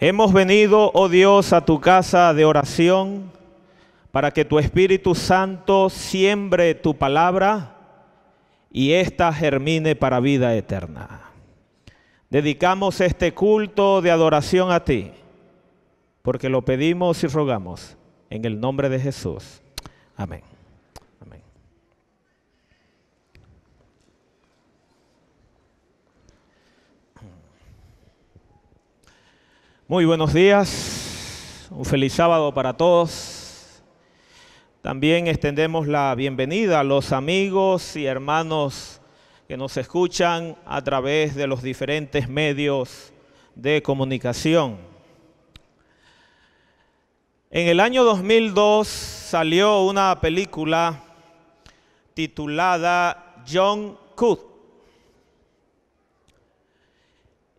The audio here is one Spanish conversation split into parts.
Hemos venido, oh Dios, a tu casa de oración para que tu Espíritu Santo siembre tu palabra y ésta germine para vida eterna. Dedicamos este culto de adoración a ti, porque lo pedimos y rogamos en el nombre de Jesús. Amén. Muy buenos días, un feliz sábado para todos. También extendemos la bienvenida a los amigos y hermanos que nos escuchan a través de los diferentes medios de comunicación. En el año 2002 salió una película titulada John Cook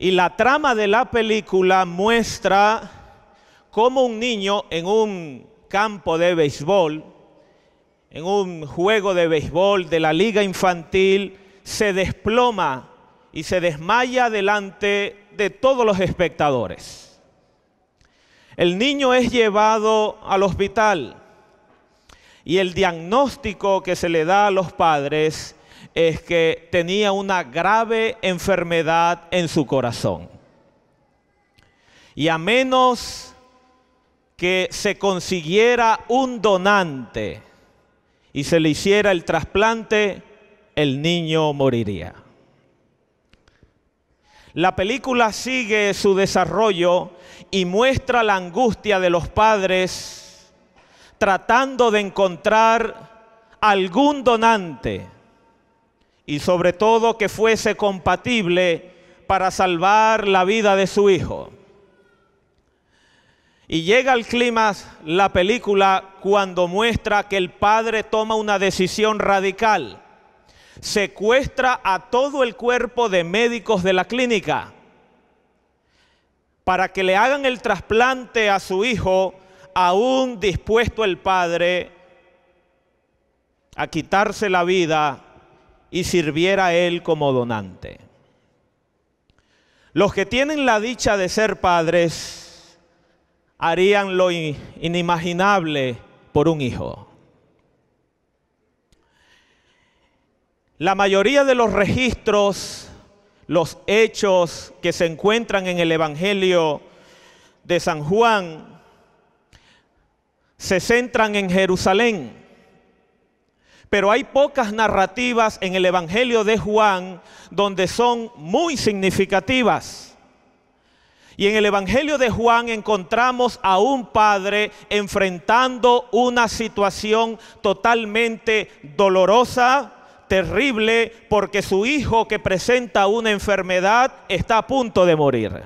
y la trama de la película muestra cómo un niño en un campo de béisbol, en un juego de béisbol de la liga infantil, se desploma y se desmaya delante de todos los espectadores. El niño es llevado al hospital y el diagnóstico que se le da a los padres es que tenía una grave enfermedad en su corazón. Y a menos que se consiguiera un donante y se le hiciera el trasplante, el niño moriría. La película sigue su desarrollo y muestra la angustia de los padres tratando de encontrar algún donante y sobre todo que fuese compatible para salvar la vida de su hijo. Y llega al clima la película cuando muestra que el padre toma una decisión radical. Secuestra a todo el cuerpo de médicos de la clínica para que le hagan el trasplante a su hijo, aún dispuesto el padre a quitarse la vida y sirviera Él como donante. Los que tienen la dicha de ser padres harían lo inimaginable por un hijo. La mayoría de los registros, los hechos que se encuentran en el Evangelio de San Juan, se centran en Jerusalén. Pero hay pocas narrativas en el Evangelio de Juan donde son muy significativas. Y en el Evangelio de Juan encontramos a un padre enfrentando una situación totalmente dolorosa, terrible, porque su hijo que presenta una enfermedad está a punto de morir.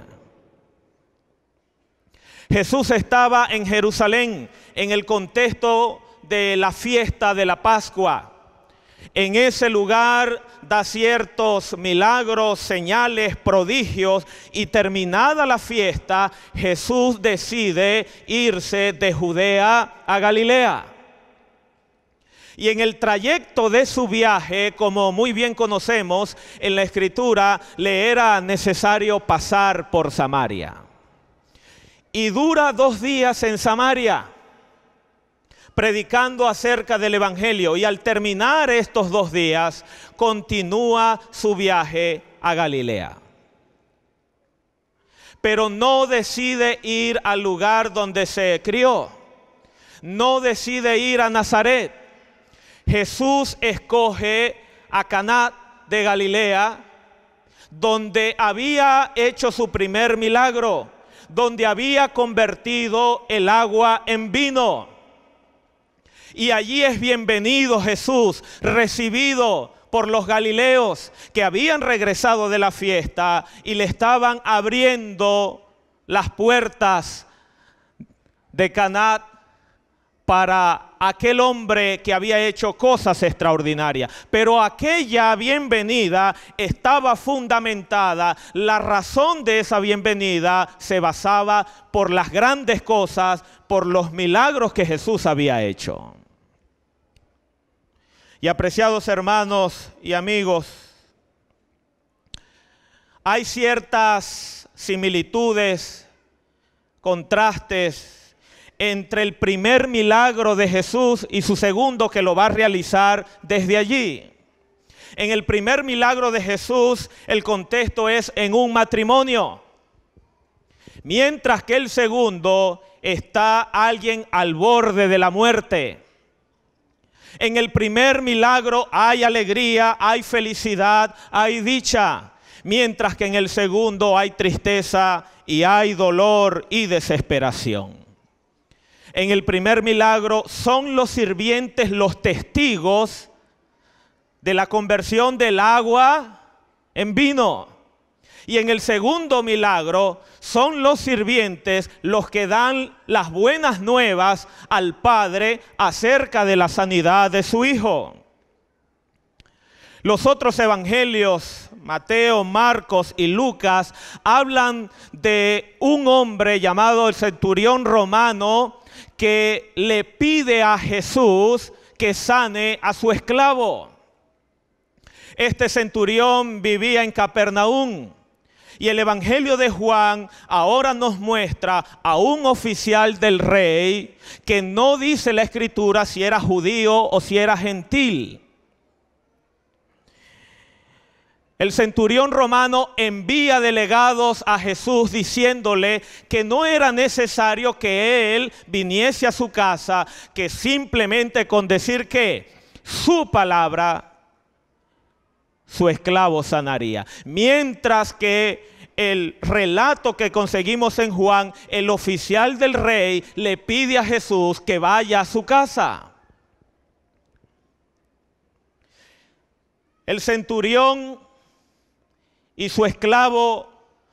Jesús estaba en Jerusalén en el contexto de la fiesta de la Pascua. En ese lugar da ciertos milagros, señales, prodigios y terminada la fiesta, Jesús decide irse de Judea a Galilea. Y en el trayecto de su viaje, como muy bien conocemos en la escritura, le era necesario pasar por Samaria. Y dura dos días en Samaria predicando acerca del Evangelio y al terminar estos dos días continúa su viaje a Galilea. Pero no decide ir al lugar donde se crió, no decide ir a Nazaret. Jesús escoge a Caná de Galilea, donde había hecho su primer milagro, donde había convertido el agua en vino. Y allí es bienvenido Jesús, recibido por los galileos que habían regresado de la fiesta y le estaban abriendo las puertas de Caná para aquel hombre que había hecho cosas extraordinarias. Pero aquella bienvenida estaba fundamentada, la razón de esa bienvenida se basaba por las grandes cosas, por los milagros que Jesús había hecho. Y apreciados hermanos y amigos, hay ciertas similitudes, contrastes entre el primer milagro de Jesús y su segundo que lo va a realizar desde allí. En el primer milagro de Jesús el contexto es en un matrimonio, mientras que el segundo está alguien al borde de la muerte. En el primer milagro hay alegría, hay felicidad, hay dicha. Mientras que en el segundo hay tristeza y hay dolor y desesperación. En el primer milagro son los sirvientes los testigos de la conversión del agua en vino. Y en el segundo milagro son los sirvientes los que dan las buenas nuevas al Padre acerca de la sanidad de su Hijo. Los otros evangelios, Mateo, Marcos y Lucas, hablan de un hombre llamado el centurión romano que le pide a Jesús que sane a su esclavo. Este centurión vivía en Capernaum. Y el Evangelio de Juan ahora nos muestra a un oficial del rey que no dice la escritura si era judío o si era gentil. El centurión romano envía delegados a Jesús diciéndole que no era necesario que él viniese a su casa, que simplemente con decir que su palabra su esclavo sanaría. Mientras que el relato que conseguimos en Juan, el oficial del rey le pide a Jesús que vaya a su casa. El centurión y su esclavo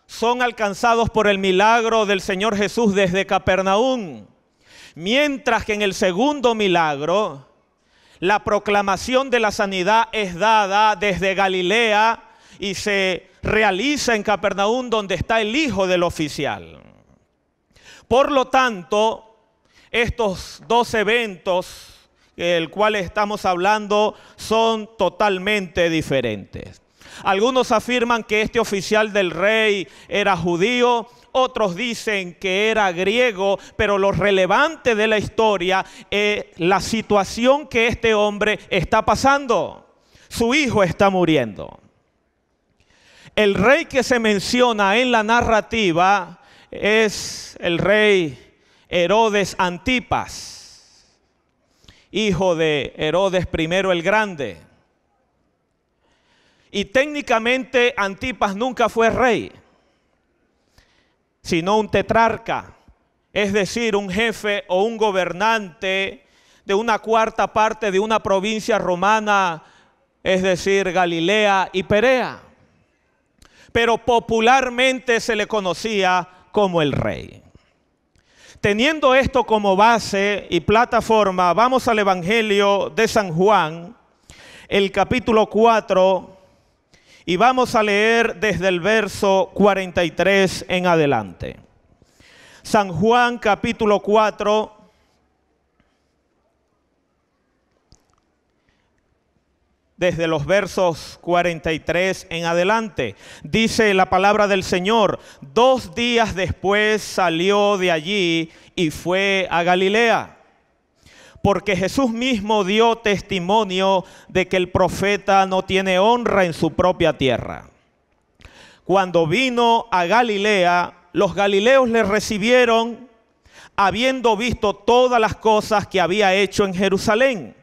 son alcanzados por el milagro del Señor Jesús desde Capernaum. Mientras que en el segundo milagro, la proclamación de la sanidad es dada desde Galilea y se realiza en Capernaum donde está el hijo del oficial. Por lo tanto, estos dos eventos del cual estamos hablando son totalmente diferentes. Algunos afirman que este oficial del rey era judío, otros dicen que era griego, pero lo relevante de la historia es la situación que este hombre está pasando. Su hijo está muriendo. El rey que se menciona en la narrativa es el rey Herodes Antipas, hijo de Herodes I el Grande. Y técnicamente Antipas nunca fue rey sino un tetrarca, es decir, un jefe o un gobernante de una cuarta parte de una provincia romana, es decir, Galilea y Perea. Pero popularmente se le conocía como el rey. Teniendo esto como base y plataforma, vamos al Evangelio de San Juan, el capítulo 4, y vamos a leer desde el verso 43 en adelante. San Juan capítulo 4. Desde los versos 43 en adelante, dice la palabra del Señor, dos días después salió de allí y fue a Galilea porque Jesús mismo dio testimonio de que el profeta no tiene honra en su propia tierra. Cuando vino a Galilea, los galileos le recibieron habiendo visto todas las cosas que había hecho en Jerusalén,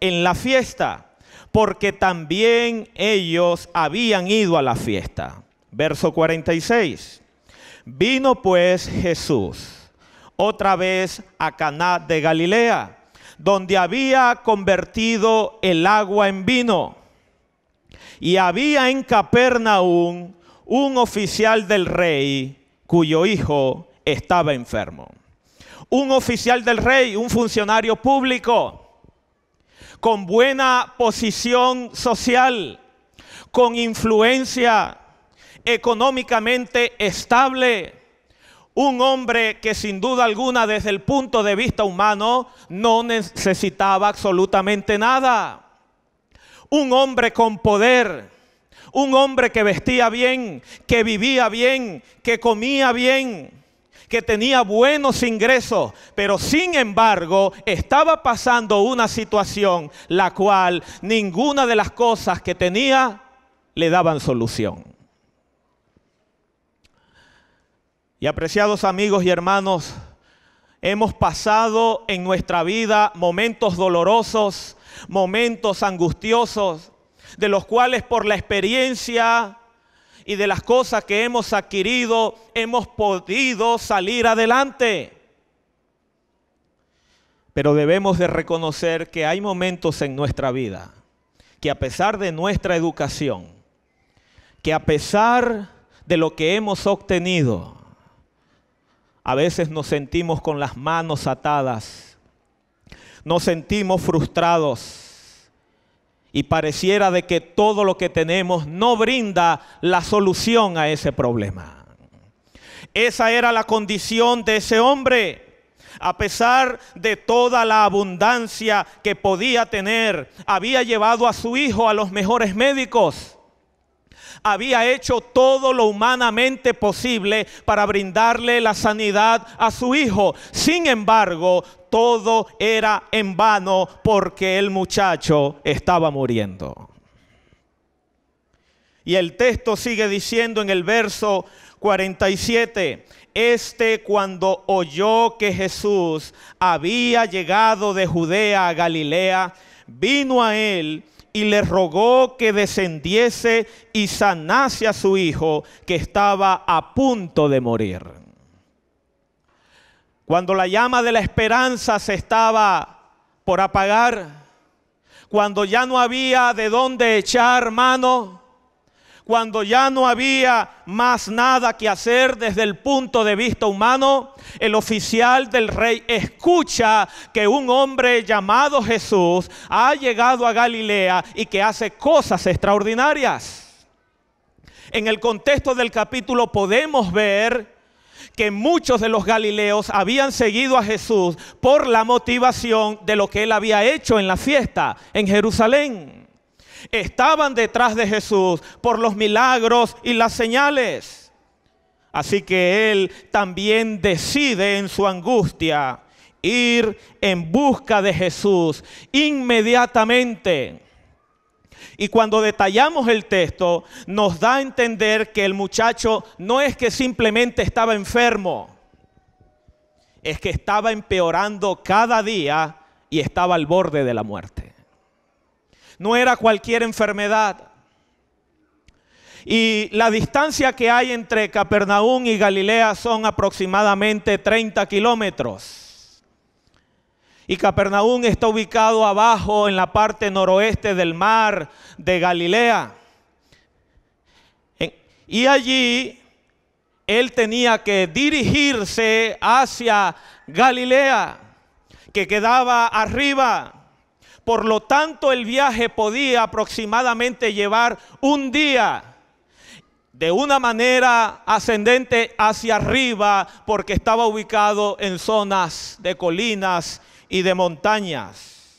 en la fiesta, porque también ellos habían ido a la fiesta. Verso 46. Vino pues Jesús otra vez a Caná de Galilea donde había convertido el agua en vino. Y había en Capernaum un oficial del rey cuyo hijo estaba enfermo. Un oficial del rey, un funcionario público, con buena posición social, con influencia económicamente estable, un hombre que sin duda alguna desde el punto de vista humano no necesitaba absolutamente nada. Un hombre con poder. Un hombre que vestía bien, que vivía bien, que comía bien, que tenía buenos ingresos, pero sin embargo estaba pasando una situación la cual ninguna de las cosas que tenía le daban solución. Y apreciados amigos y hermanos, hemos pasado en nuestra vida momentos dolorosos, momentos angustiosos, de los cuales por la experiencia y de las cosas que hemos adquirido hemos podido salir adelante. Pero debemos de reconocer que hay momentos en nuestra vida que a pesar de nuestra educación, que a pesar de lo que hemos obtenido, a veces nos sentimos con las manos atadas, nos sentimos frustrados y pareciera de que todo lo que tenemos no brinda la solución a ese problema. Esa era la condición de ese hombre. A pesar de toda la abundancia que podía tener, había llevado a su hijo a los mejores médicos había hecho todo lo humanamente posible para brindarle la sanidad a su hijo. Sin embargo, todo era en vano porque el muchacho estaba muriendo. Y el texto sigue diciendo en el verso 47, este cuando oyó que Jesús había llegado de Judea a Galilea, vino a él y le rogó que descendiese y sanase a su hijo que estaba a punto de morir. Cuando la llama de la esperanza se estaba por apagar, cuando ya no había de dónde echar mano, cuando ya no había más nada que hacer desde el punto de vista humano, el oficial del rey escucha que un hombre llamado Jesús ha llegado a Galilea y que hace cosas extraordinarias. En el contexto del capítulo podemos ver que muchos de los galileos habían seguido a Jesús por la motivación de lo que él había hecho en la fiesta en Jerusalén. Estaban detrás de Jesús por los milagros y las señales. Así que Él también decide en su angustia ir en busca de Jesús inmediatamente. Y cuando detallamos el texto, nos da a entender que el muchacho no es que simplemente estaba enfermo, es que estaba empeorando cada día y estaba al borde de la muerte no era cualquier enfermedad. Y la distancia que hay entre Capernaum y Galilea son aproximadamente 30 kilómetros. Y Capernaum está ubicado abajo en la parte noroeste del mar de Galilea. Y allí él tenía que dirigirse hacia Galilea, que quedaba arriba. Por lo tanto, el viaje podía aproximadamente llevar un día de una manera ascendente hacia arriba porque estaba ubicado en zonas de colinas y de montañas.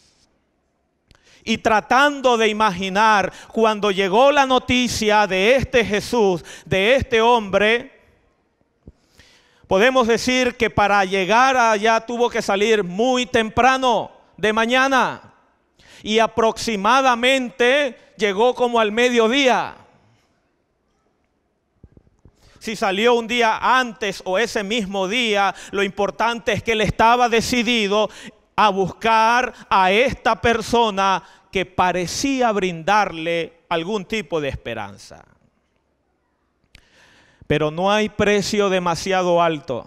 Y tratando de imaginar cuando llegó la noticia de este Jesús, de este hombre, podemos decir que para llegar allá tuvo que salir muy temprano de mañana y aproximadamente llegó como al mediodía. Si salió un día antes o ese mismo día, lo importante es que él estaba decidido a buscar a esta persona que parecía brindarle algún tipo de esperanza. Pero no hay precio demasiado alto.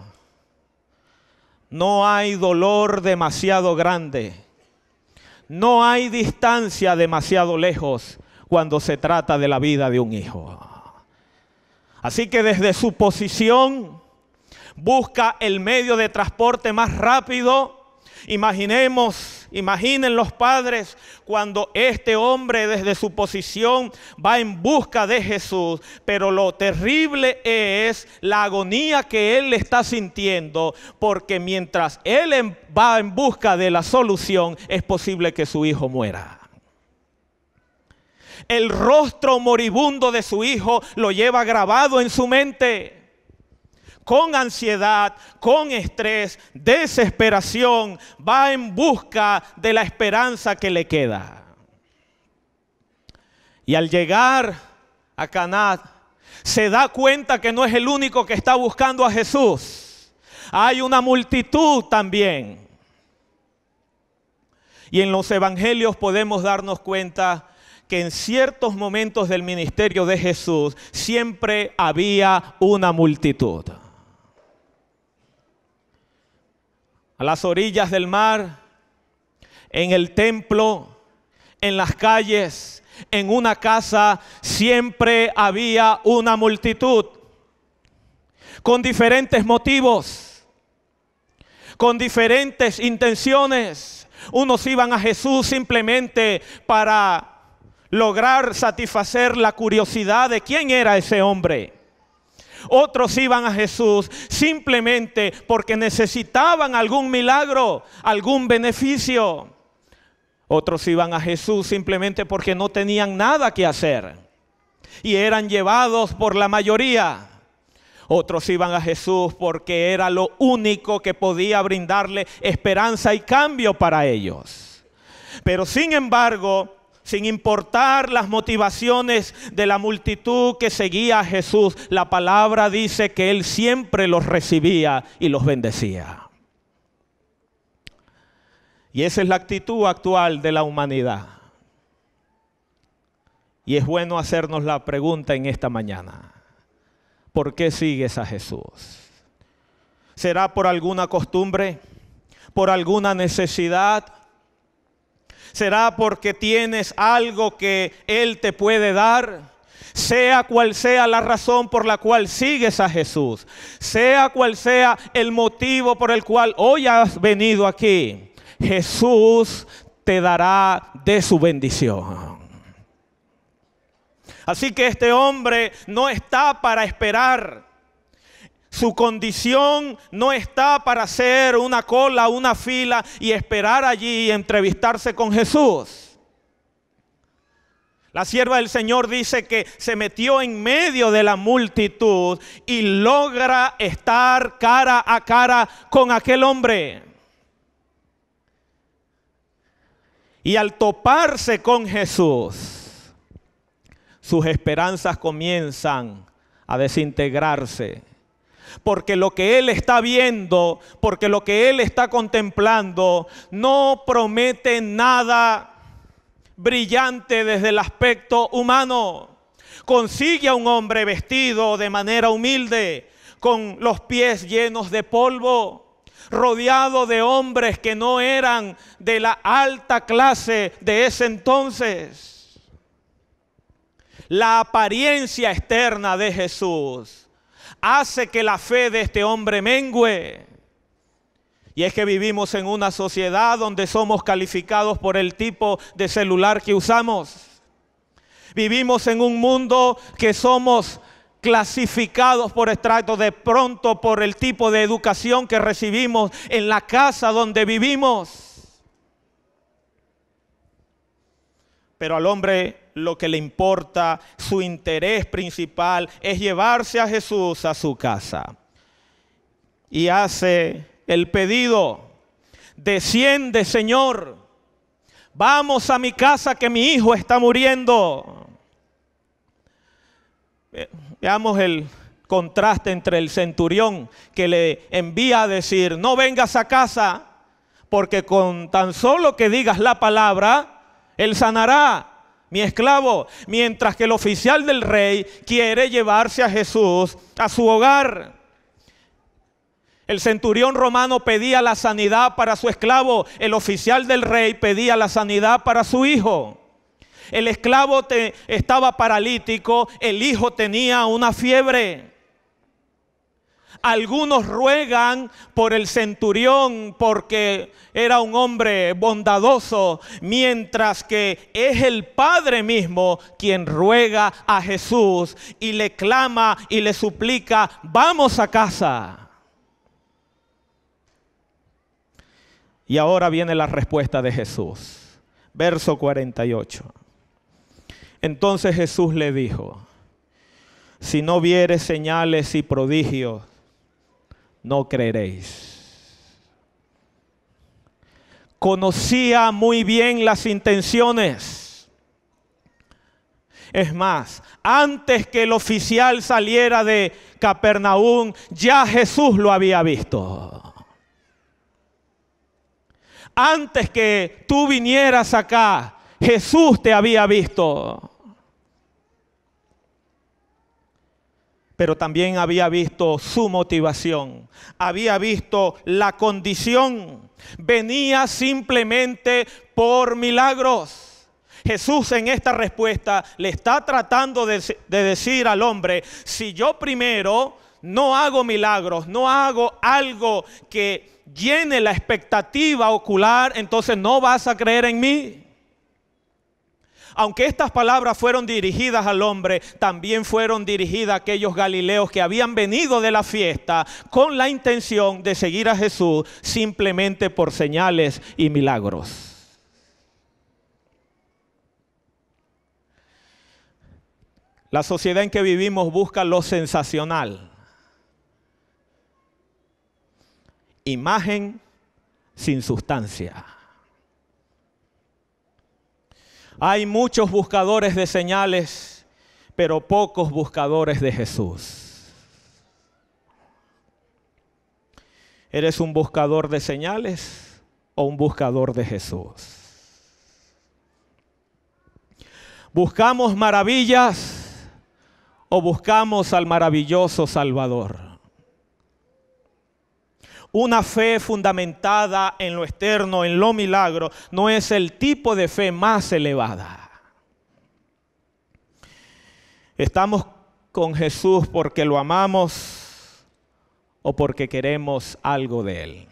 No hay dolor demasiado grande. No hay distancia demasiado lejos cuando se trata de la vida de un hijo. Así que desde su posición busca el medio de transporte más rápido. Imaginemos Imaginen los padres cuando este hombre desde su posición va en busca de Jesús, pero lo terrible es la agonía que él está sintiendo, porque mientras él va en busca de la solución, es posible que su hijo muera. El rostro moribundo de su hijo lo lleva grabado en su mente con ansiedad, con estrés, desesperación, va en busca de la esperanza que le queda. Y al llegar a Caná, se da cuenta que no es el único que está buscando a Jesús. Hay una multitud también. Y en los evangelios podemos darnos cuenta que en ciertos momentos del ministerio de Jesús siempre había una multitud. a las orillas del mar, en el templo, en las calles, en una casa, siempre había una multitud, con diferentes motivos, con diferentes intenciones. Unos iban a Jesús simplemente para lograr satisfacer la curiosidad de quién era ese hombre. Otros iban a Jesús simplemente porque necesitaban algún milagro, algún beneficio. Otros iban a Jesús simplemente porque no tenían nada que hacer y eran llevados por la mayoría. Otros iban a Jesús porque era lo único que podía brindarle esperanza y cambio para ellos. Pero sin embargo, sin importar las motivaciones de la multitud que seguía a Jesús, la palabra dice que Él siempre los recibía y los bendecía. Y esa es la actitud actual de la humanidad. Y es bueno hacernos la pregunta en esta mañana. ¿Por qué sigues a Jesús? ¿Será por alguna costumbre? ¿Por alguna necesidad? ¿Será porque tienes algo que Él te puede dar? sea cual sea la razón por la cual sigues a Jesús, sea cual sea el motivo por el cual hoy has venido aquí, Jesús te dará de su bendición. Así que este hombre no está para esperar su condición no está para hacer una cola, una fila y esperar allí y entrevistarse con Jesús. La sierva del Señor dice que se metió en medio de la multitud y logra estar cara a cara con aquel hombre. Y al toparse con Jesús, sus esperanzas comienzan a desintegrarse porque lo que él está viendo, porque lo que él está contemplando, no promete nada brillante desde el aspecto humano. Consigue a un hombre vestido de manera humilde, con los pies llenos de polvo, rodeado de hombres que no eran de la alta clase de ese entonces. La apariencia externa de Jesús hace que la fe de este hombre mengüe. Y es que vivimos en una sociedad donde somos calificados por el tipo de celular que usamos. Vivimos en un mundo que somos clasificados por extracto de pronto por el tipo de educación que recibimos en la casa donde vivimos. Pero al hombre lo que le importa, su interés principal es llevarse a Jesús a su casa. Y hace el pedido, desciende Señor, vamos a mi casa que mi hijo está muriendo. Eh, veamos el contraste entre el centurión que le envía a decir, no vengas a casa, porque con tan solo que digas la palabra, él sanará mi esclavo, mientras que el oficial del rey quiere llevarse a Jesús a su hogar. El centurión romano pedía la sanidad para su esclavo, el oficial del rey pedía la sanidad para su hijo. El esclavo estaba paralítico, el hijo tenía una fiebre. Algunos ruegan por el centurión porque era un hombre bondadoso, mientras que es el Padre mismo quien ruega a Jesús y le clama y le suplica, vamos a casa. Y ahora viene la respuesta de Jesús. Verso 48. Entonces Jesús le dijo, si no vieres señales y prodigios, no creeréis. Conocía muy bien las intenciones. Es más, antes que el oficial saliera de Capernaum, ya Jesús lo había visto. Antes que tú vinieras acá, Jesús te había visto. pero también había visto su motivación, había visto la condición, venía simplemente por milagros. Jesús en esta respuesta le está tratando de, decir al hombre, si yo primero no hago milagros, no hago algo que llene la expectativa ocular, entonces no vas a creer en mí. Aunque estas palabras fueron dirigidas al hombre, también fueron dirigidas a aquellos galileos que habían venido de la fiesta con la intención de seguir a Jesús simplemente por señales y milagros. La sociedad en que vivimos busca lo sensacional. Imagen sin sustancia. Hay muchos buscadores de señales, pero pocos buscadores de Jesús. ¿Eres un buscador de señales o un buscador de Jesús? ¿Buscamos maravillas o buscamos al maravilloso Salvador? Una fe fundamentada en lo externo, en lo milagro, no es el tipo de fe más elevada. Estamos con Jesús porque lo amamos o porque queremos algo de Él.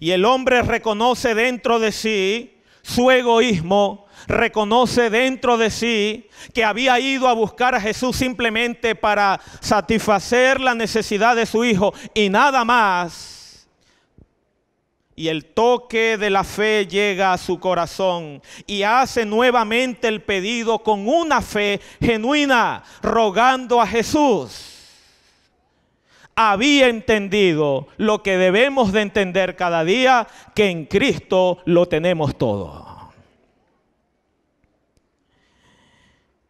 Y el hombre reconoce dentro de sí su egoísmo reconoce dentro de sí que había ido a buscar a Jesús simplemente para satisfacer la necesidad de su hijo y nada más. Y el toque de la fe llega a su corazón y hace nuevamente el pedido con una fe genuina, rogando a Jesús. Había entendido lo que debemos de entender cada día, que en Cristo lo tenemos todo.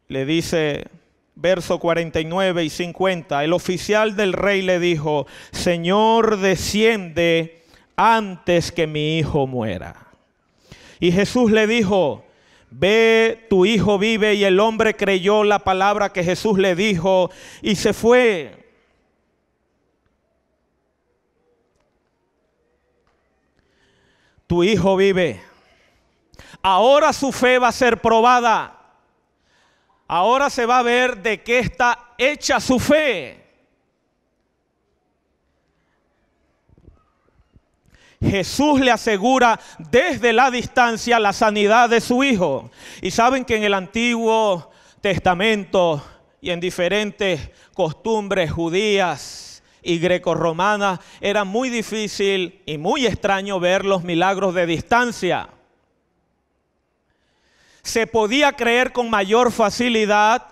le dice, verso 49 y 50, el oficial del rey le dijo, Señor, desciende antes que mi hijo muera. Y Jesús le dijo, ve, tu hijo vive, y el hombre creyó la palabra que Jesús le dijo y se fue. Tu hijo vive. Ahora su fe va a ser probada. Ahora se va a ver de qué está hecha su fe. Jesús le asegura desde la distancia la sanidad de su hijo. Y saben que en el Antiguo Testamento y en diferentes costumbres judías y grecorromanas era muy difícil y muy extraño ver los milagros de distancia se podía creer con mayor facilidad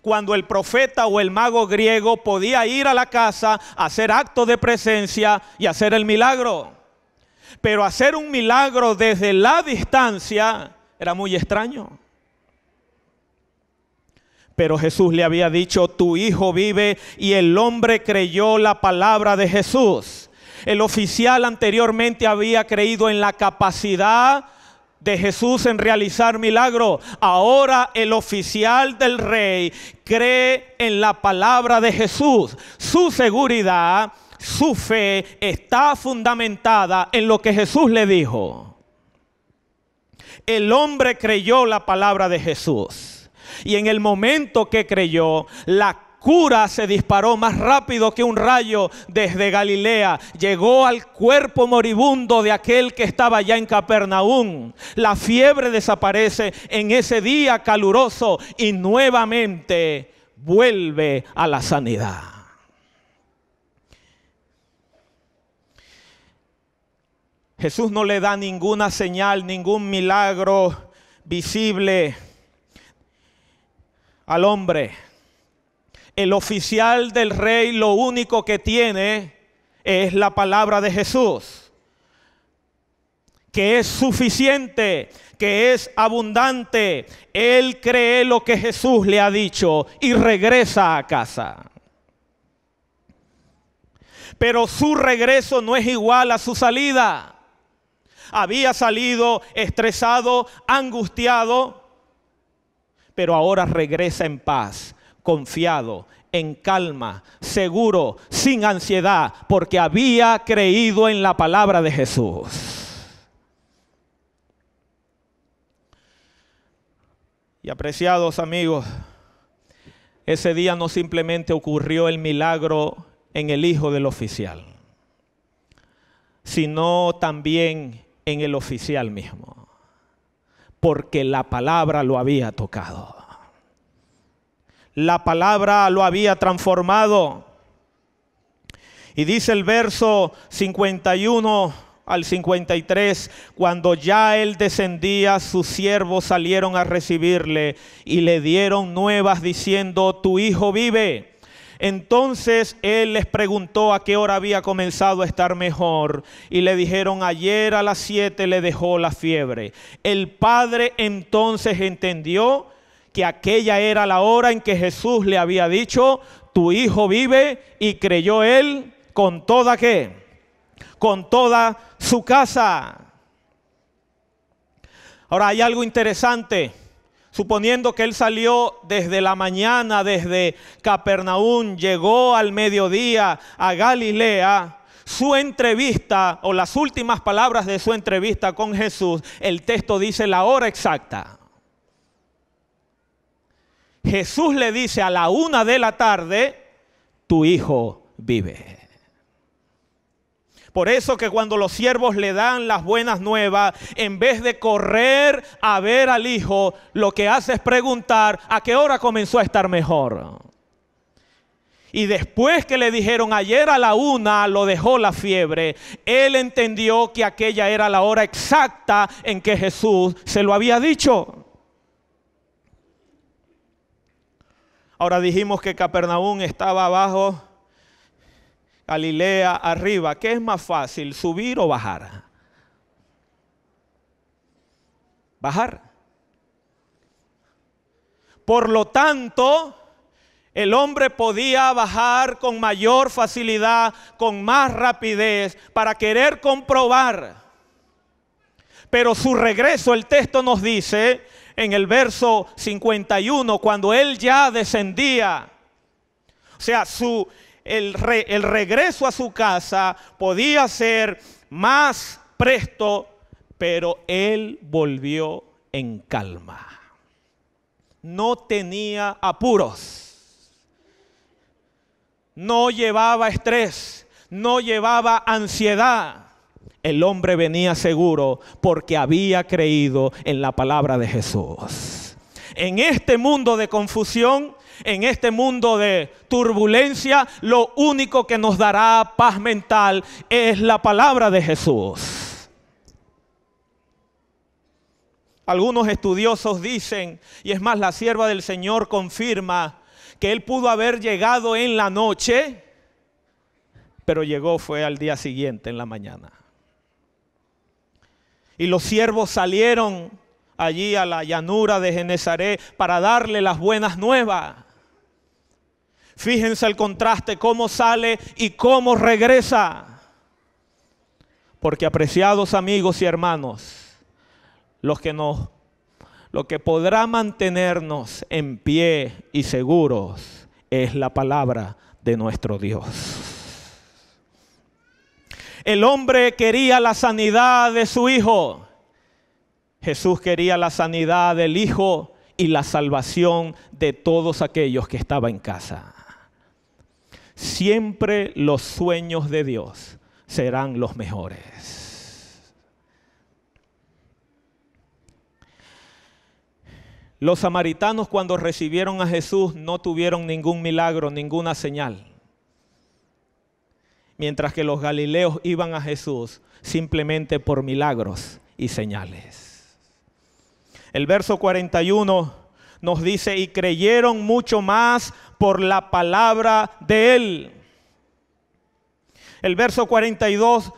cuando el profeta o el mago griego podía ir a la casa, hacer acto de presencia y hacer el milagro. Pero hacer un milagro desde la distancia era muy extraño. Pero Jesús le había dicho, tu hijo vive, y el hombre creyó la palabra de Jesús. El oficial anteriormente había creído en la capacidad de Jesús en realizar milagro. Ahora el oficial del rey cree en la palabra de Jesús. Su seguridad, su fe está fundamentada en lo que Jesús le dijo. El hombre creyó la palabra de Jesús. Y en el momento que creyó, la Cura se disparó más rápido que un rayo desde Galilea. Llegó al cuerpo moribundo de aquel que estaba ya en Capernaum. La fiebre desaparece en ese día caluroso y nuevamente vuelve a la sanidad. Jesús no le da ninguna señal, ningún milagro visible al hombre el oficial del rey lo único que tiene es la palabra de Jesús, que es suficiente, que es abundante. Él cree lo que Jesús le ha dicho y regresa a casa. Pero su regreso no es igual a su salida. Había salido estresado, angustiado, pero ahora regresa en paz confiado, en calma, seguro, sin ansiedad, porque había creído en la palabra de Jesús. Y apreciados amigos, ese día no simplemente ocurrió el milagro en el hijo del oficial, sino también en el oficial mismo, porque la palabra lo había tocado. La palabra lo había transformado. Y dice el verso 51 al 53, cuando ya él descendía, sus siervos salieron a recibirle y le dieron nuevas diciendo, tu hijo vive. Entonces él les preguntó a qué hora había comenzado a estar mejor y le dijeron ayer a las siete le dejó la fiebre. El padre entonces entendió que aquella era la hora en que Jesús le había dicho, tu hijo vive, y creyó él con toda qué, con toda su casa. Ahora hay algo interesante. Suponiendo que él salió desde la mañana, desde Capernaum, llegó al mediodía a Galilea, su entrevista o las últimas palabras de su entrevista con Jesús, el texto dice la hora exacta. Jesús le dice a la una de la tarde, tu hijo vive. Por eso que cuando los siervos le dan las buenas nuevas, en vez de correr a ver al hijo, lo que hace es preguntar a qué hora comenzó a estar mejor. Y después que le dijeron ayer a la una lo dejó la fiebre, él entendió que aquella era la hora exacta en que Jesús se lo había dicho. Ahora dijimos que Capernaum estaba abajo, Galilea arriba. ¿Qué es más fácil, subir o bajar? Bajar. Por lo tanto, el hombre podía bajar con mayor facilidad, con más rapidez, para querer comprobar. Pero su regreso, el texto nos dice, en el verso 51, cuando él ya descendía. O sea, su, el, el regreso a su casa podía ser más presto, pero él volvió en calma. No tenía apuros. No llevaba estrés, no llevaba ansiedad el hombre venía seguro porque había creído en la palabra de Jesús. En este mundo de confusión, en este mundo de turbulencia, lo único que nos dará paz mental es la palabra de Jesús. Algunos estudiosos dicen, y es más, la sierva del Señor confirma, que él pudo haber llegado en la noche, pero llegó fue al día siguiente, en la mañana. Y los siervos salieron allí a la llanura de Genezaré para darle las buenas nuevas. Fíjense el contraste, cómo sale y cómo regresa. Porque apreciados amigos y hermanos, los que nos lo que podrá mantenernos en pie y seguros es la palabra de nuestro Dios. El hombre quería la sanidad de su hijo. Jesús quería la sanidad del hijo y la salvación de todos aquellos que estaban en casa. Siempre los sueños de Dios serán los mejores. Los samaritanos cuando recibieron a Jesús no tuvieron ningún milagro, ninguna señal mientras que los galileos iban a Jesús simplemente por milagros y señales. El verso 41 nos dice, y creyeron mucho más por la palabra de él. El verso 42,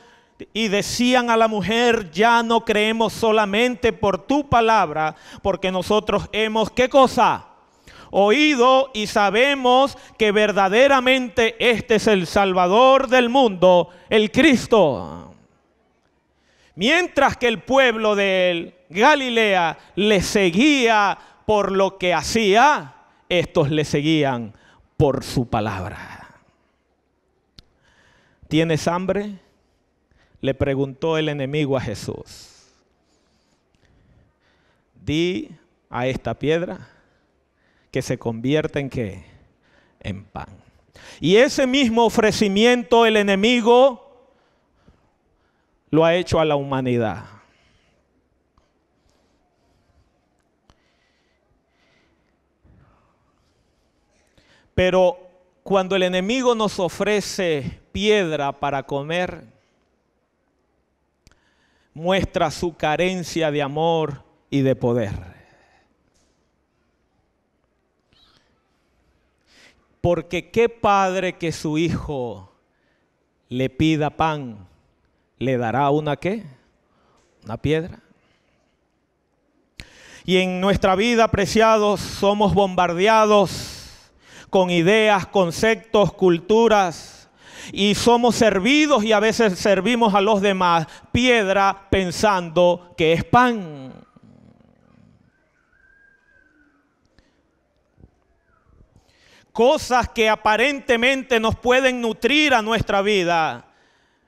y decían a la mujer, ya no creemos solamente por tu palabra, porque nosotros hemos, ¿qué cosa? oído y sabemos que verdaderamente este es el Salvador del mundo, el Cristo. Mientras que el pueblo de Galilea le seguía por lo que hacía, estos le seguían por su palabra. ¿Tienes hambre? Le preguntó el enemigo a Jesús. Di a esta piedra que se convierte en qué? En pan. Y ese mismo ofrecimiento el enemigo lo ha hecho a la humanidad. Pero cuando el enemigo nos ofrece piedra para comer, muestra su carencia de amor y de poder. Porque qué padre que su hijo le pida pan, le dará una qué? Una piedra. Y en nuestra vida, apreciados, somos bombardeados con ideas, conceptos, culturas. Y somos servidos y a veces servimos a los demás piedra pensando que es pan. cosas que aparentemente nos pueden nutrir a nuestra vida,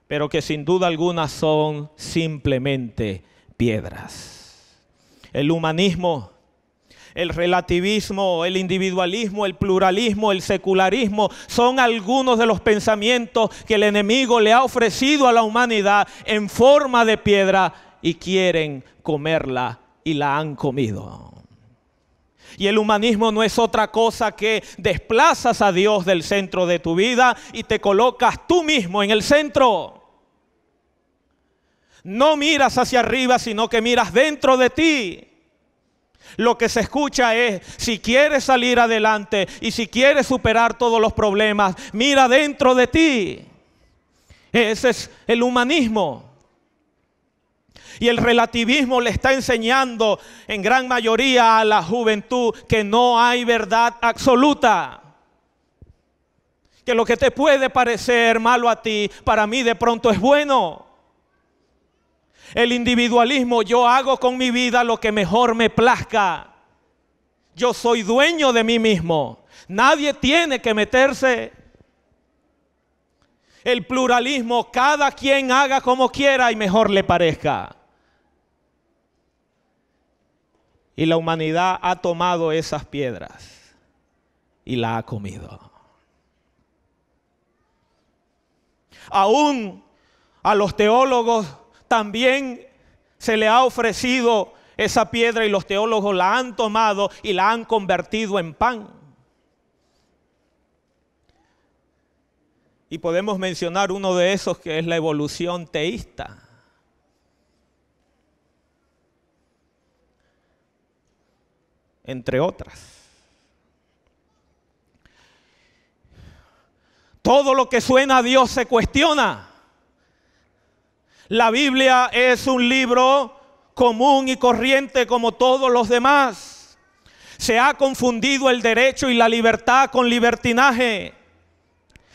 pero que sin duda alguna son simplemente piedras. El humanismo, el relativismo, el individualismo, el pluralismo, el secularismo son algunos de los pensamientos que el enemigo le ha ofrecido a la humanidad en forma de piedra y quieren comerla y la han comido. Y el humanismo no es otra cosa que desplazas a Dios del centro de tu vida y te colocas tú mismo en el centro. No miras hacia arriba, sino que miras dentro de ti. Lo que se escucha es, si quieres salir adelante y si quieres superar todos los problemas, mira dentro de ti. Ese es el humanismo. Y el relativismo le está enseñando en gran mayoría a la juventud que no hay verdad absoluta. Que lo que te puede parecer malo a ti, para mí de pronto es bueno. El individualismo, yo hago con mi vida lo que mejor me plazca. Yo soy dueño de mí mismo. Nadie tiene que meterse. El pluralismo, cada quien haga como quiera y mejor le parezca. Y la humanidad ha tomado esas piedras y la ha comido. Aún a los teólogos también se le ha ofrecido esa piedra y los teólogos la han tomado y la han convertido en pan. Y podemos mencionar uno de esos que es la evolución teísta. entre otras. Todo lo que suena a Dios se cuestiona. La Biblia es un libro común y corriente como todos los demás. Se ha confundido el derecho y la libertad con libertinaje.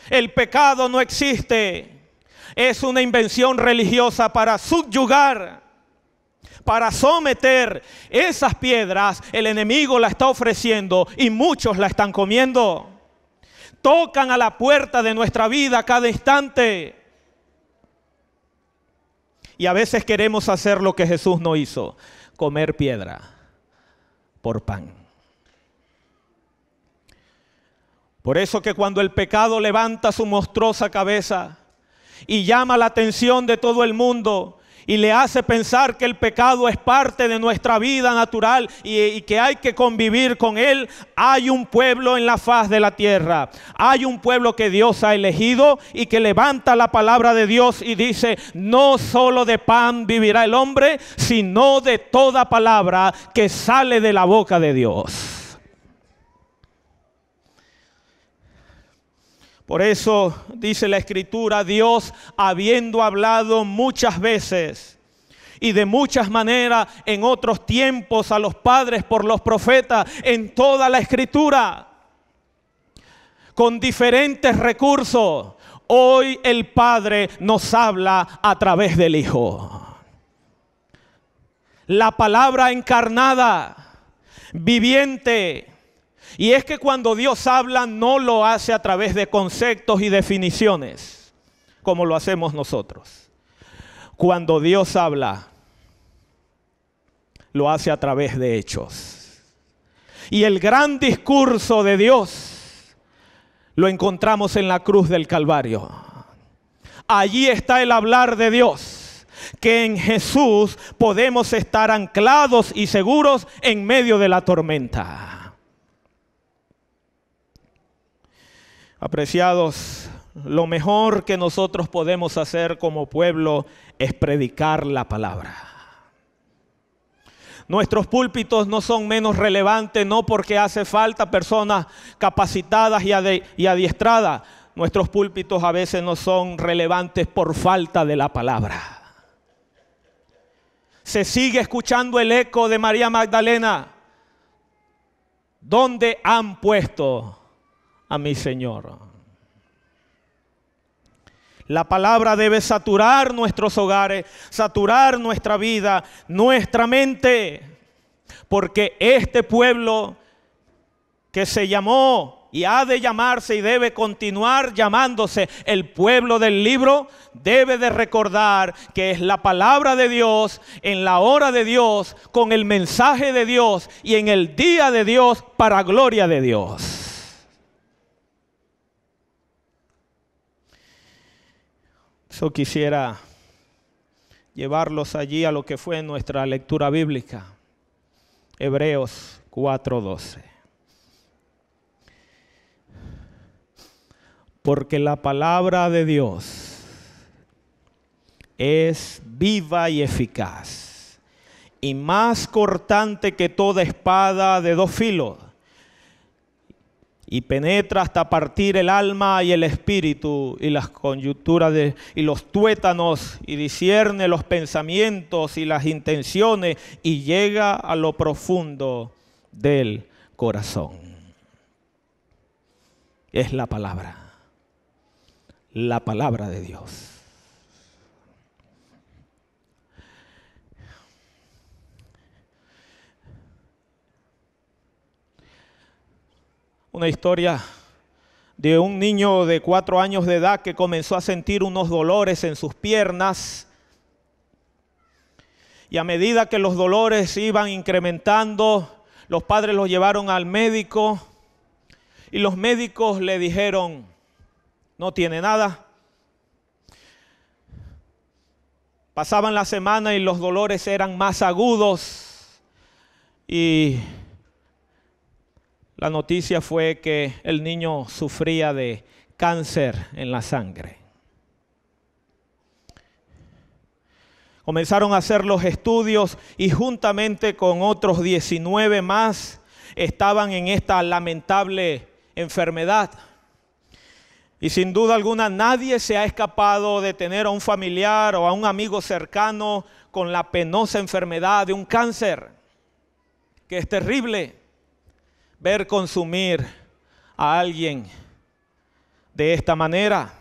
El pecado no existe. Es una invención religiosa para subyugar para someter esas piedras, el enemigo la está ofreciendo y muchos la están comiendo. Tocan a la puerta de nuestra vida cada instante. Y a veces queremos hacer lo que Jesús no hizo, comer piedra por pan. Por eso que cuando el pecado levanta su monstruosa cabeza y llama la atención de todo el mundo, y le hace pensar que el pecado es parte de nuestra vida natural y, que hay que convivir con él, hay un pueblo en la faz de la tierra. Hay un pueblo que Dios ha elegido y que levanta la palabra de Dios y dice, no solo de pan vivirá el hombre, sino de toda palabra que sale de la boca de Dios. Por eso dice la escritura, Dios habiendo hablado muchas veces y de muchas maneras en otros tiempos a los padres por los profetas, en toda la escritura, con diferentes recursos, hoy el Padre nos habla a través del Hijo. La palabra encarnada, viviente, y es que cuando Dios habla no lo hace a través de conceptos y definiciones, como lo hacemos nosotros. Cuando Dios habla, lo hace a través de hechos. Y el gran discurso de Dios lo encontramos en la cruz del Calvario. Allí está el hablar de Dios que en Jesús podemos estar anclados y seguros en medio de la tormenta. Apreciados, lo mejor que nosotros podemos hacer como pueblo es predicar la palabra. Nuestros púlpitos no son menos relevantes, no porque hace falta personas capacitadas y adiestradas. Nuestros púlpitos a veces no son relevantes por falta de la palabra. Se sigue escuchando el eco de María Magdalena. ¿Dónde han puesto mi Señor. La palabra debe saturar nuestros hogares, saturar nuestra vida, nuestra mente, porque este pueblo que se llamó y ha de llamarse y debe continuar llamándose el pueblo del libro, debe de recordar que es la palabra de Dios en la hora de Dios, con el mensaje de Dios y en el día de Dios para gloria de Dios. Eso quisiera llevarlos allí a lo que fue nuestra lectura bíblica. Hebreos 4:12. Porque la palabra de Dios es viva y eficaz y más cortante que toda espada de dos filos y penetra hasta partir el alma y el espíritu y las coyunturas y los tuétanos y discierne los pensamientos y las intenciones y llega a lo profundo del corazón. Es la palabra, la palabra de Dios. una historia de un niño de cuatro años de edad que comenzó a sentir unos dolores en sus piernas. Y a medida que los dolores iban incrementando, los padres los llevaron al médico y los médicos le dijeron, no tiene nada. Pasaban la semana y los dolores eran más agudos y la noticia fue que el niño sufría de cáncer en la sangre. Comenzaron a hacer los estudios y juntamente con otros 19 más estaban en esta lamentable enfermedad. Y sin duda alguna nadie se ha escapado de tener a un familiar o a un amigo cercano con la penosa enfermedad de un cáncer, que es terrible ver consumir a alguien de esta manera.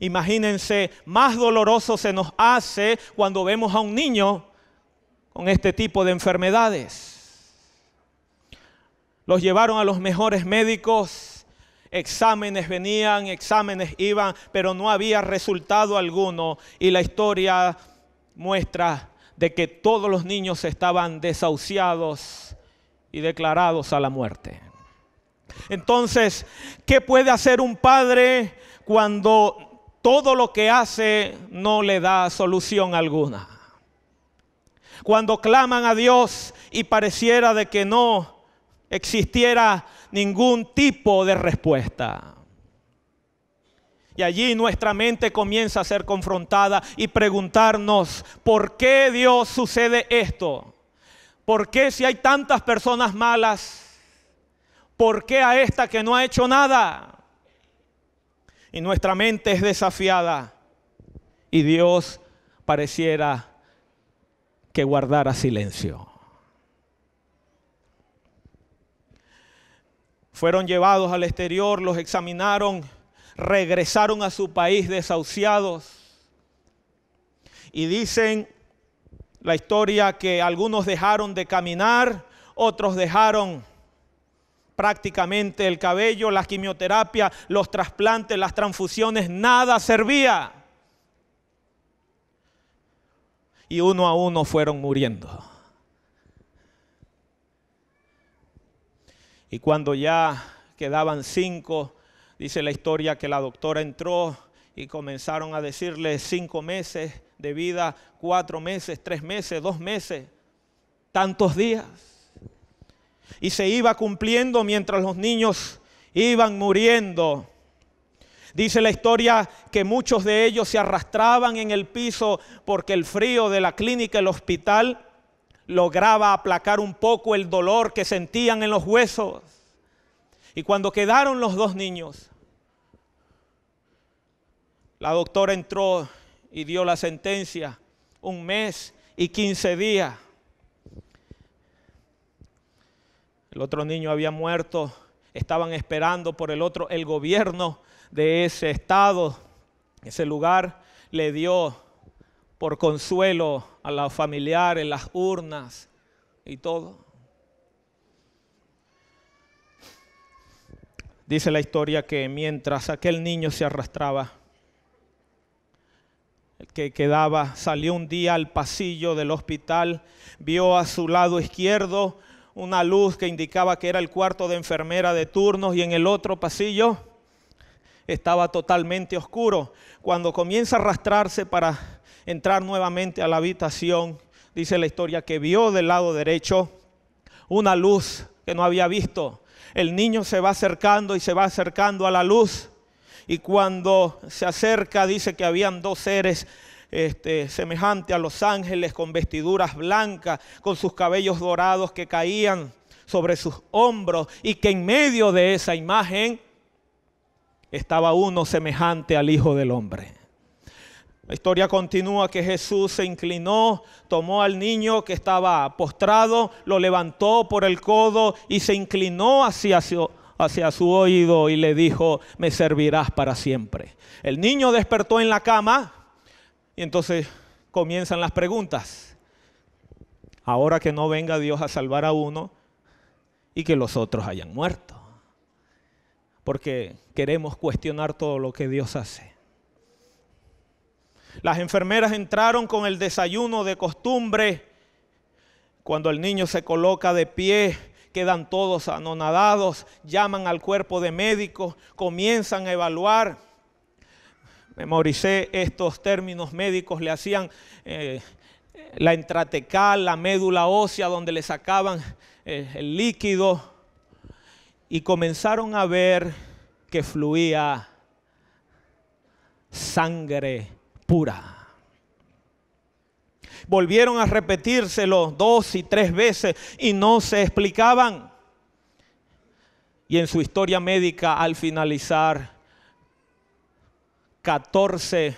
Imagínense, más doloroso se nos hace cuando vemos a un niño con este tipo de enfermedades. Los llevaron a los mejores médicos, exámenes venían, exámenes iban, pero no había resultado alguno y la historia muestra de que todos los niños estaban desahuciados y declarados a la muerte. Entonces, ¿qué puede hacer un padre cuando todo lo que hace no le da solución alguna? Cuando claman a Dios y pareciera de que no existiera ningún tipo de respuesta. Y allí nuestra mente comienza a ser confrontada y preguntarnos, ¿por qué Dios sucede esto? ¿Por qué si hay tantas personas malas? ¿Por qué a esta que no ha hecho nada? Y nuestra mente es desafiada y Dios pareciera que guardara silencio. Fueron llevados al exterior, los examinaron, regresaron a su país desahuciados y dicen la historia que algunos dejaron de caminar, otros dejaron prácticamente el cabello, la quimioterapia, los trasplantes, las transfusiones, nada servía. Y uno a uno fueron muriendo. Y cuando ya quedaban cinco, dice la historia que la doctora entró y comenzaron a decirle cinco meses, de vida, cuatro meses, tres meses, dos meses, tantos días. Y se iba cumpliendo mientras los niños iban muriendo. Dice la historia que muchos de ellos se arrastraban en el piso porque el frío de la clínica, el hospital, lograba aplacar un poco el dolor que sentían en los huesos. Y cuando quedaron los dos niños, la doctora entró y dio la sentencia, un mes y quince días. El otro niño había muerto, estaban esperando por el otro, el gobierno de ese estado, ese lugar, le dio por consuelo a los familiares, las urnas y todo. Dice la historia que mientras aquel niño se arrastraba, que quedaba, salió un día al pasillo del hospital, vio a su lado izquierdo una luz que indicaba que era el cuarto de enfermera de turnos y en el otro pasillo estaba totalmente oscuro. Cuando comienza a arrastrarse para entrar nuevamente a la habitación, dice la historia que vio del lado derecho una luz que no había visto. El niño se va acercando y se va acercando a la luz y cuando se acerca dice que habían dos seres este, semejantes a los ángeles, con vestiduras blancas, con sus cabellos dorados que caían sobre sus hombros, y que en medio de esa imagen estaba uno semejante al Hijo del Hombre. La historia continúa que Jesús se inclinó, tomó al niño que estaba postrado, lo levantó por el codo y se inclinó hacia, hacia su oído y le dijo, me servirás para siempre. El niño despertó en la cama y entonces comienzan las preguntas. Ahora que no venga Dios a salvar a uno y que los otros hayan muerto. Porque queremos cuestionar todo lo que Dios hace. Las enfermeras entraron con el desayuno de costumbre. Cuando el niño se coloca de pie, quedan todos anonadados, llaman al cuerpo de médicos, comienzan a evaluar. Memoricé estos términos médicos, le hacían eh, la intratecal, la médula ósea, donde le sacaban eh, el líquido y comenzaron a ver que fluía sangre pura volvieron a repetírselo dos y tres veces y no se explicaban. Y en su historia médica, al finalizar, 14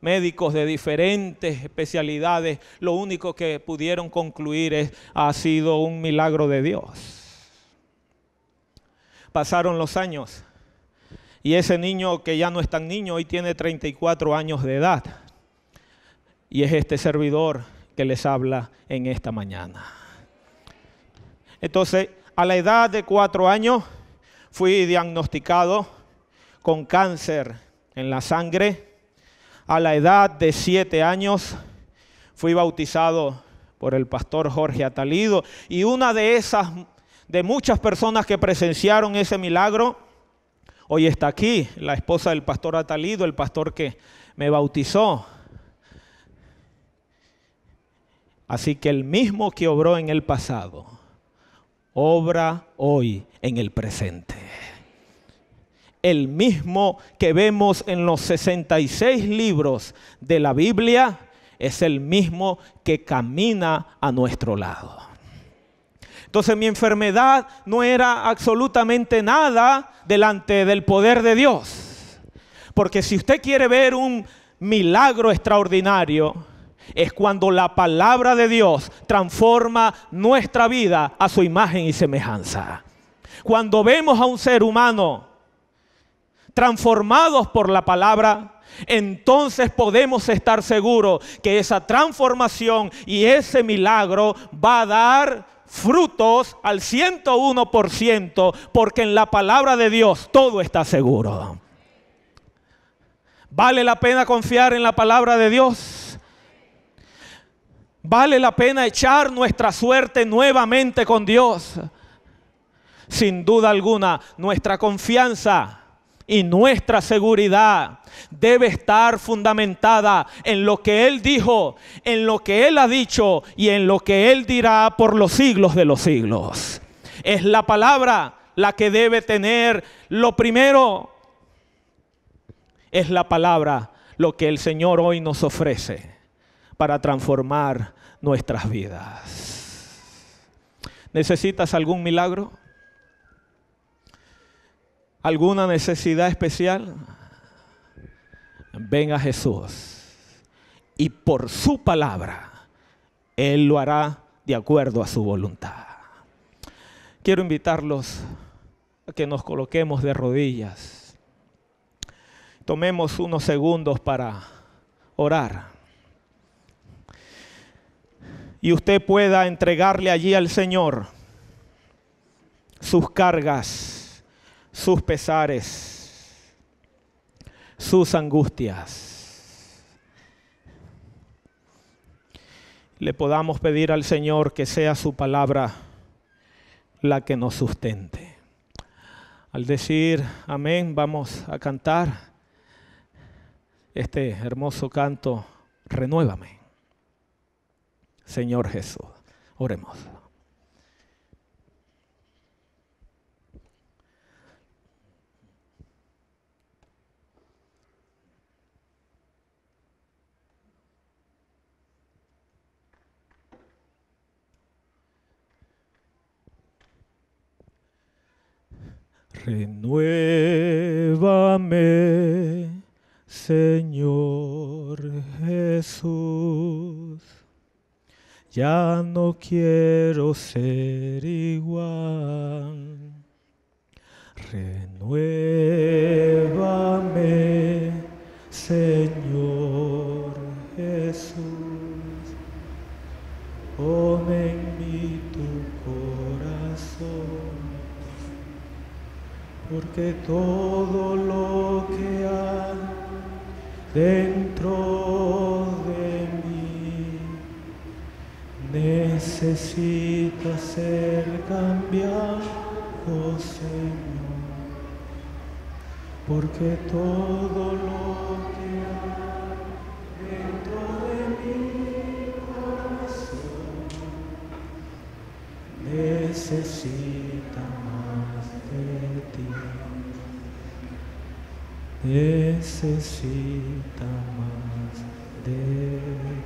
médicos de diferentes especialidades, lo único que pudieron concluir es, ha sido un milagro de Dios. Pasaron los años y ese niño que ya no es tan niño, hoy tiene 34 años de edad y es este servidor que les habla en esta mañana. Entonces, a la edad de cuatro años fui diagnosticado con cáncer en la sangre. A la edad de siete años fui bautizado por el pastor Jorge Atalido y una de esas, de muchas personas que presenciaron ese milagro, hoy está aquí, la esposa del pastor Atalido, el pastor que me bautizó. Así que el mismo que obró en el pasado, obra hoy en el presente. El mismo que vemos en los 66 libros de la Biblia es el mismo que camina a nuestro lado. Entonces mi enfermedad no era absolutamente nada delante del poder de Dios. Porque si usted quiere ver un milagro extraordinario, es cuando la palabra de Dios transforma nuestra vida a su imagen y semejanza. Cuando vemos a un ser humano transformados por la palabra, entonces podemos estar seguros que esa transformación y ese milagro va a dar frutos al 101%, porque en la palabra de Dios todo está seguro. ¿Vale la pena confiar en la palabra de Dios? Vale la pena echar nuestra suerte nuevamente con Dios. Sin duda alguna, nuestra confianza y nuestra seguridad debe estar fundamentada en lo que Él dijo, en lo que Él ha dicho y en lo que Él dirá por los siglos de los siglos. Es la palabra la que debe tener lo primero. Es la palabra lo que el Señor hoy nos ofrece para transformar nuestras vidas. ¿Necesitas algún milagro? ¿Alguna necesidad especial? Ven a Jesús y por su palabra Él lo hará de acuerdo a su voluntad. Quiero invitarlos a que nos coloquemos de rodillas. Tomemos unos segundos para orar y usted pueda entregarle allí al Señor sus cargas, sus pesares, sus angustias. Le podamos pedir al Señor que sea su palabra la que nos sustente. Al decir amén, vamos a cantar este hermoso canto, Renuévame. Señor Jesús. Oremos. Renuévame, Señor Jesús ya no quiero ser igual. Renuévame, Señor Jesús, pon en mi tu corazón, porque todo lo que hay dentro necesita ser cambiado, oh Señor, porque todo lo que hay dentro de mi corazón necesita más de ti, necesita más de ti.